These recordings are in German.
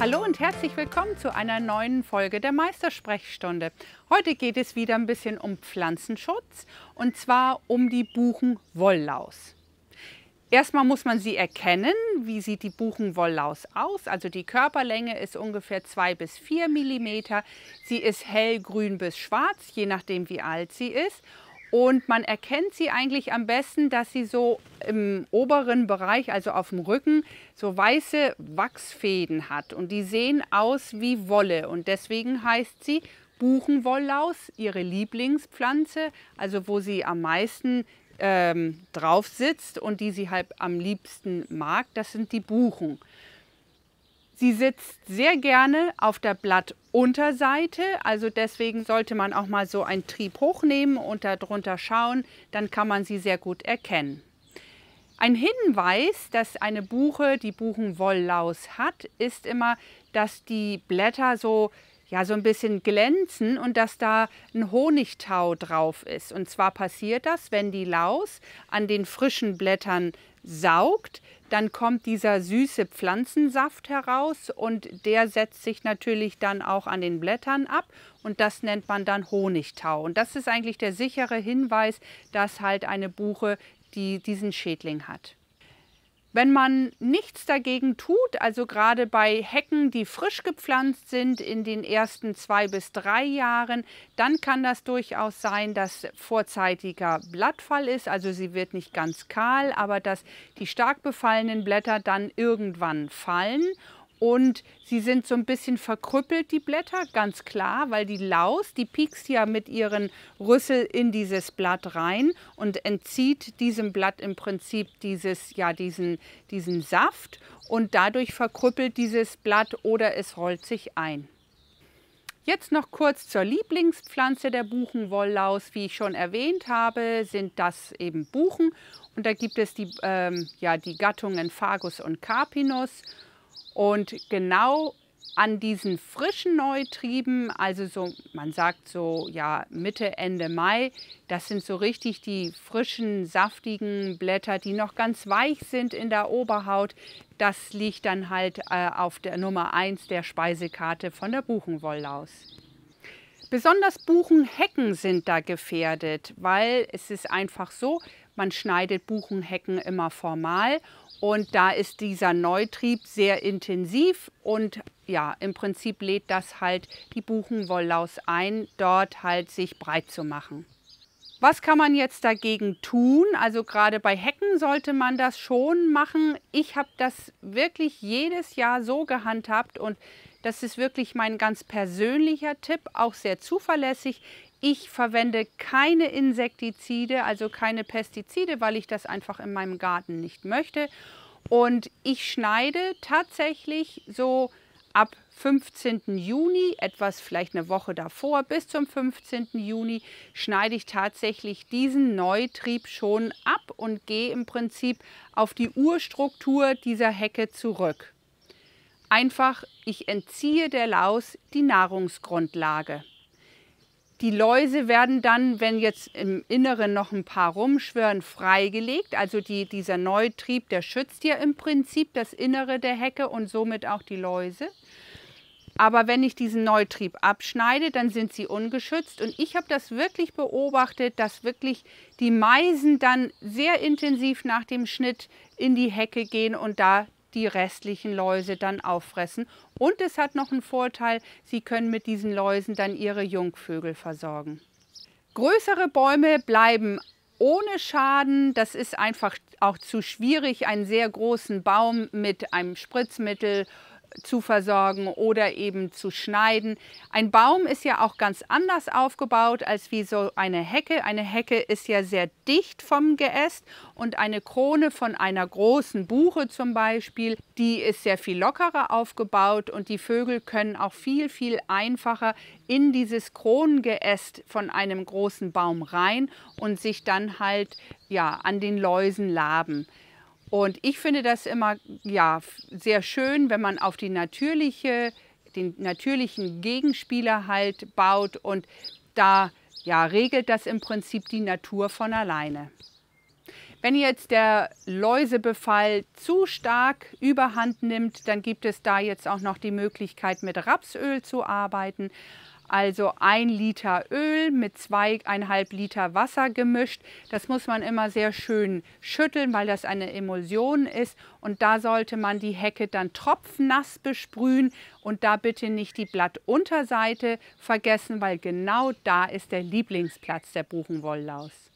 Hallo und herzlich willkommen zu einer neuen Folge der Meistersprechstunde. Heute geht es wieder ein bisschen um Pflanzenschutz und zwar um die Buchenwolllaus. Erstmal muss man sie erkennen. Wie sieht die Buchenwolllaus aus? Also die Körperlänge ist ungefähr 2 bis 4 mm. Sie ist hellgrün bis schwarz, je nachdem wie alt sie ist und man erkennt sie eigentlich am besten, dass sie so im oberen Bereich, also auf dem Rücken, so weiße Wachsfäden hat. Und die sehen aus wie Wolle. Und deswegen heißt sie Buchenwolllaus, ihre Lieblingspflanze, also wo sie am meisten ähm, drauf sitzt und die sie halt am liebsten mag. Das sind die Buchen. Sie sitzt sehr gerne auf der Blatt Unterseite. Also deswegen sollte man auch mal so einen Trieb hochnehmen und darunter schauen, dann kann man sie sehr gut erkennen. Ein Hinweis, dass eine Buche die Buchenwolllaus hat, ist immer, dass die Blätter so ja so ein bisschen glänzen und dass da ein Honigtau drauf ist. Und zwar passiert das, wenn die Laus an den frischen Blättern saugt, dann kommt dieser süße Pflanzensaft heraus und der setzt sich natürlich dann auch an den Blättern ab und das nennt man dann Honigtau. Und das ist eigentlich der sichere Hinweis, dass halt eine Buche die diesen Schädling hat. Wenn man nichts dagegen tut, also gerade bei Hecken, die frisch gepflanzt sind in den ersten zwei bis drei Jahren, dann kann das durchaus sein, dass vorzeitiger Blattfall ist. Also sie wird nicht ganz kahl, aber dass die stark befallenen Blätter dann irgendwann fallen und sie sind so ein bisschen verkrüppelt, die Blätter, ganz klar, weil die Laus, die piekst ja mit ihren Rüssel in dieses Blatt rein und entzieht diesem Blatt im Prinzip dieses, ja, diesen, diesen Saft. Und dadurch verkrüppelt dieses Blatt oder es rollt sich ein. Jetzt noch kurz zur Lieblingspflanze der Buchenwolllaus. Wie ich schon erwähnt habe, sind das eben Buchen. Und da gibt es die, ähm, ja, die Gattungen Fagus und Carpinus. Und genau an diesen frischen Neutrieben, also so, man sagt so ja Mitte, Ende Mai, das sind so richtig die frischen, saftigen Blätter, die noch ganz weich sind in der Oberhaut. Das liegt dann halt äh, auf der Nummer 1 der Speisekarte von der Buchenwolllaus. Besonders Buchenhecken sind da gefährdet, weil es ist einfach so, man schneidet Buchenhecken immer formal und da ist dieser Neutrieb sehr intensiv und ja, im Prinzip lädt das halt die Buchenwolllaus ein, dort halt sich breit zu machen. Was kann man jetzt dagegen tun? Also gerade bei Hecken sollte man das schon machen. Ich habe das wirklich jedes Jahr so gehandhabt und das ist wirklich mein ganz persönlicher Tipp, auch sehr zuverlässig. Ich verwende keine Insektizide, also keine Pestizide, weil ich das einfach in meinem Garten nicht möchte. Und ich schneide tatsächlich so ab 15. Juni, etwas vielleicht eine Woche davor, bis zum 15. Juni schneide ich tatsächlich diesen Neutrieb schon ab und gehe im Prinzip auf die Urstruktur dieser Hecke zurück. Einfach, ich entziehe der Laus die Nahrungsgrundlage. Die Läuse werden dann, wenn jetzt im Inneren noch ein paar rumschwören, freigelegt. Also die, dieser Neutrieb, der schützt ja im Prinzip das Innere der Hecke und somit auch die Läuse. Aber wenn ich diesen Neutrieb abschneide, dann sind sie ungeschützt. Und ich habe das wirklich beobachtet, dass wirklich die Meisen dann sehr intensiv nach dem Schnitt in die Hecke gehen und da die restlichen Läuse dann auffressen. Und es hat noch einen Vorteil, sie können mit diesen Läusen dann ihre Jungvögel versorgen. Größere Bäume bleiben ohne Schaden. Das ist einfach auch zu schwierig, einen sehr großen Baum mit einem Spritzmittel zu versorgen oder eben zu schneiden. Ein Baum ist ja auch ganz anders aufgebaut als wie so eine Hecke. Eine Hecke ist ja sehr dicht vom Geäst und eine Krone von einer großen Buche zum Beispiel, die ist sehr viel lockerer aufgebaut und die Vögel können auch viel, viel einfacher in dieses Kronengeäst von einem großen Baum rein und sich dann halt ja, an den Läusen laben. Und ich finde das immer ja, sehr schön, wenn man auf die natürliche, den natürlichen Gegenspieler halt baut und da ja, regelt das im Prinzip die Natur von alleine. Wenn jetzt der Läusebefall zu stark überhand nimmt, dann gibt es da jetzt auch noch die Möglichkeit, mit Rapsöl zu arbeiten. Also ein Liter Öl mit zweieinhalb Liter Wasser gemischt. Das muss man immer sehr schön schütteln, weil das eine Emulsion ist. Und da sollte man die Hecke dann tropfnass besprühen und da bitte nicht die Blattunterseite vergessen, weil genau da ist der Lieblingsplatz der Buchenwolllaus.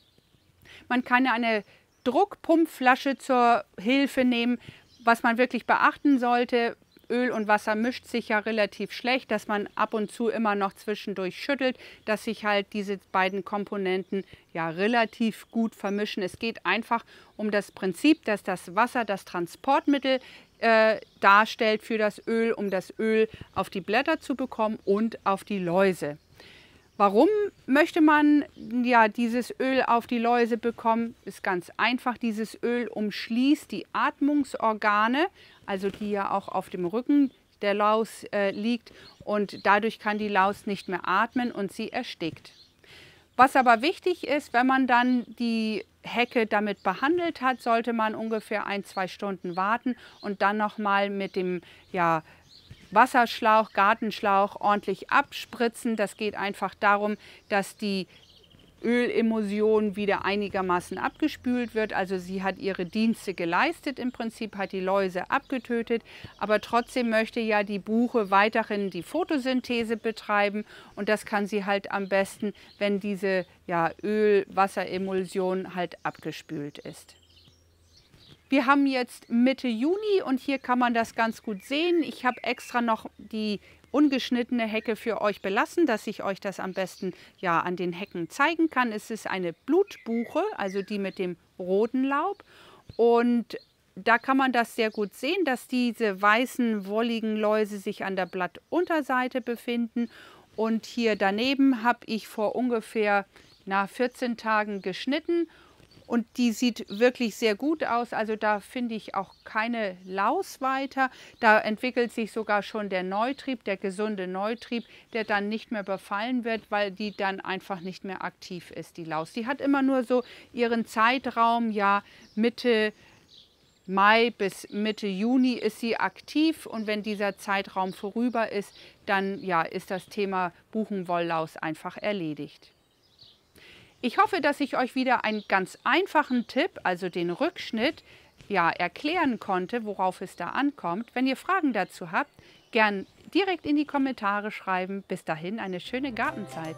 Man kann eine Druckpumpflasche zur Hilfe nehmen. Was man wirklich beachten sollte, Öl und Wasser mischt sich ja relativ schlecht, dass man ab und zu immer noch zwischendurch schüttelt, dass sich halt diese beiden Komponenten ja relativ gut vermischen. Es geht einfach um das Prinzip, dass das Wasser das Transportmittel äh, darstellt für das Öl, um das Öl auf die Blätter zu bekommen und auf die Läuse. Warum möchte man ja dieses Öl auf die Läuse bekommen? Ist ganz einfach. Dieses Öl umschließt die Atmungsorgane, also die ja auch auf dem Rücken der Laus äh, liegt und dadurch kann die Laus nicht mehr atmen und sie erstickt. Was aber wichtig ist, wenn man dann die Hecke damit behandelt hat, sollte man ungefähr ein, zwei Stunden warten und dann nochmal mit dem ja, Wasserschlauch, Gartenschlauch ordentlich abspritzen. Das geht einfach darum, dass die Ölemulsion wieder einigermaßen abgespült wird. Also sie hat ihre Dienste geleistet, im Prinzip hat die Läuse abgetötet, aber trotzdem möchte ja die Buche weiterhin die Photosynthese betreiben und das kann sie halt am besten, wenn diese ja, Öl-Wasseremulsion halt abgespült ist. Wir haben jetzt Mitte Juni und hier kann man das ganz gut sehen. Ich habe extra noch die ungeschnittene Hecke für euch belassen, dass ich euch das am besten ja an den Hecken zeigen kann. Es ist eine Blutbuche, also die mit dem roten Laub und da kann man das sehr gut sehen, dass diese weißen, wolligen Läuse sich an der Blattunterseite befinden. Und hier daneben habe ich vor ungefähr na, 14 Tagen geschnitten und die sieht wirklich sehr gut aus. Also da finde ich auch keine Laus weiter. Da entwickelt sich sogar schon der Neutrieb, der gesunde Neutrieb, der dann nicht mehr befallen wird, weil die dann einfach nicht mehr aktiv ist, die Laus. Die hat immer nur so ihren Zeitraum, ja, Mitte, Mai bis Mitte Juni ist sie aktiv und wenn dieser Zeitraum vorüber ist, dann ja, ist das Thema Buchenwolllaus einfach erledigt. Ich hoffe, dass ich euch wieder einen ganz einfachen Tipp, also den Rückschnitt, ja, erklären konnte, worauf es da ankommt. Wenn ihr Fragen dazu habt, gern direkt in die Kommentare schreiben. Bis dahin eine schöne Gartenzeit.